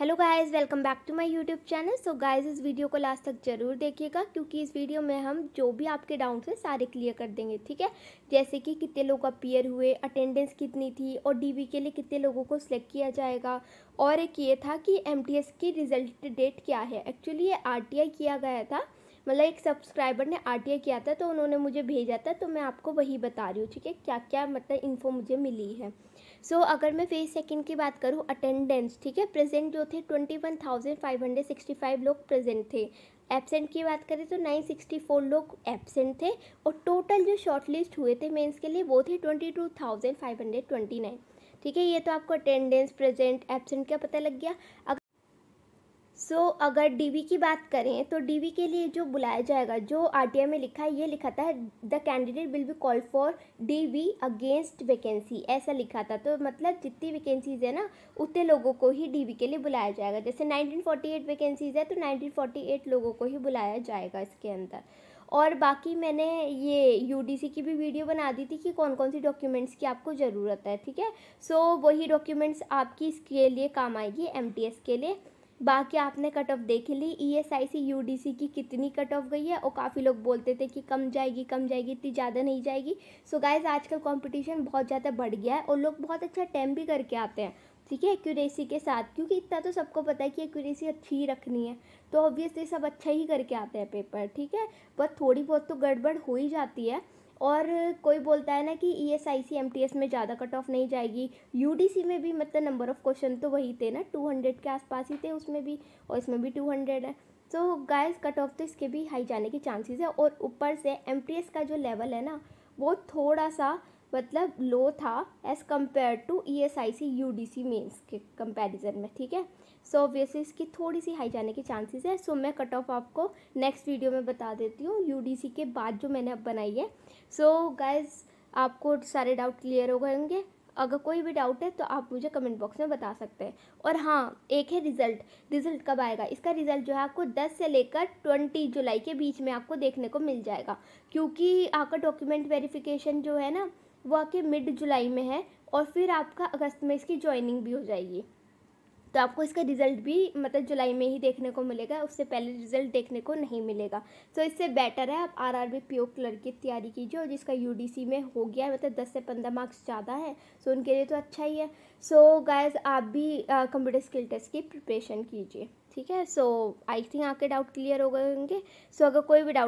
hello guys welcome back to my YouTube channel so guys इस video को last तक ज़रूर देखिएगा क्योंकि इस वीडियो में हम जो भी आपके डाउट्स हैं सारे क्लियर कर देंगे ठीक है जैसे कि कितने लोग अपीयर हुए अटेंडेंस कितनी थी और डीवी के लिए कितने लोगों को सिलेक्ट किया जाएगा और एक ये था कि एमटीएस की रिजल्ट डेट क्या है एक्चुअली ये आर किया गया था मतलब एक सब्सक्राइबर ने आर किया था तो उन्होंने मुझे भेजा था तो मैं आपको वही बता रही हूँ ठीक है क्या क्या मतलब इन्फो मुझे मिली है सो so, अगर मैं फेज सेकंड की बात करूँ अटेंडेंस ठीक है प्रेजेंट जो थे twenty one thousand five hundred sixty five लोग प्रेजेंट थे एबसेंट की बात करें तो नाइन सिक्सटी फोर लोग एबसेंट थे और टोटल जो शॉर्ट लिस्ट हुए थे मेंस के लिए वो थे twenty two thousand five hundred twenty nine ठीक है ये तो आपको अटेंडेंस प्रेजेंट एबसेंट का पता लग गया अगर सो so, अगर डीवी की बात करें तो डीवी के लिए जो बुलाया जाएगा जो आरटीआई में लिखा है ये लिखा था the candidate will be call for DV against vacancy ऐसा लिखा था तो मतलब जितनी वैकेंसीज है ना उतने लोगों को ही डीवी के लिए बुलाया जाएगा जैसे 1948 वैकेंसीज है तो 1948 लोगों को ही बुलाया जाएगा इसके अंदर और बाकी मैंने ये यू की भी वीडियो बना दी थी कि कौन कौन सी डॉक्यूमेंट्स की आपको ज़रूरत है ठीक है सो so, वही डॉक्यूमेंट्स आपकी इसके लिए काम आएगी एम के लिए बाकी आपने कट ऑफ देख ली E S I C U D C की कितनी कट ऑफ गई है और काफ़ी लोग बोलते थे कि कम जाएगी कम जाएगी इतनी ज़्यादा नहीं जाएगी सो गाइज आजकल कंपटीशन बहुत ज़्यादा बढ़ गया है और लोग बहुत अच्छा टाइम भी करके आते हैं ठीक है एक्यूरेसी के साथ क्योंकि इतना तो सबको पता है कि एक्यूरेसी अच्छी ही रखनी है तो ऑब्वियसली सब अच्छा ही करके आते हैं पेपर ठीक है बट थोड़ी बहुत तो गड़बड़ हो ही जाती है और कोई बोलता है ना कि E S I C M T S में ज़्यादा कट ऑफ नहीं जाएगी यू डी सी में भी मतलब नंबर ऑफ़ क्वेश्चन तो वही थे ना टू हंड्रेड के आसपास ही थे उसमें भी और इसमें भी टू हंड्रेड है सो गाइस कट ऑफ तो इसके भी हाई जाने के चांसेस है और ऊपर से एम टी एस का जो लेवल है ना वो थोड़ा सा मतलब लो था as compare to E S I C U D C means के कंपेरिजन में ठीक है सो ऑब्वियसली इसकी थोड़ी सी हाई जाने के चांसेस है सो so, मैं कट ऑफ आपको नेक्स्ट वीडियो में बता देती हूँ यू डी सी के बाद जो मैंने अब बनाई है सो so, गाइज़ आपको सारे डाउट क्लियर हो गए होंगे अगर कोई भी डाउट है तो आप मुझे कमेंट बॉक्स में बता सकते हैं और हाँ एक है रिज़ल्ट रिज़ल्ट कब आएगा इसका रिज़ल्ट जो है आपको 10 से लेकर 20 जुलाई के बीच में आपको देखने को मिल जाएगा क्योंकि आपका डॉक्यूमेंट वेरिफिकेशन जो है ना वो आके मिड जुलाई में है और फिर आपका अगस्त में इसकी ज्वाइनिंग भी हो जाएगी तो आपको इसका रिज़ल्ट भी मतलब जुलाई में ही देखने को मिलेगा उससे पहले रिज़ल्ट देखने को नहीं मिलेगा तो इससे बेटर है आप R R B P O clerk की तैयारी कीजिए और जिसका यू डी सी में हो गया है मतलब दस से पंद्रह मार्क्स ज़्यादा है सो तो उनके लिए तो अच्छा ही है सो गायज़ आप भी कंप्यूटर स्किल टेस्ट की प्रिपरेशन कीजिए ठीक है सो आई थिंक आपके डाउट क्लियर हो गए होंगे सो so, अगर कोई भी डाउट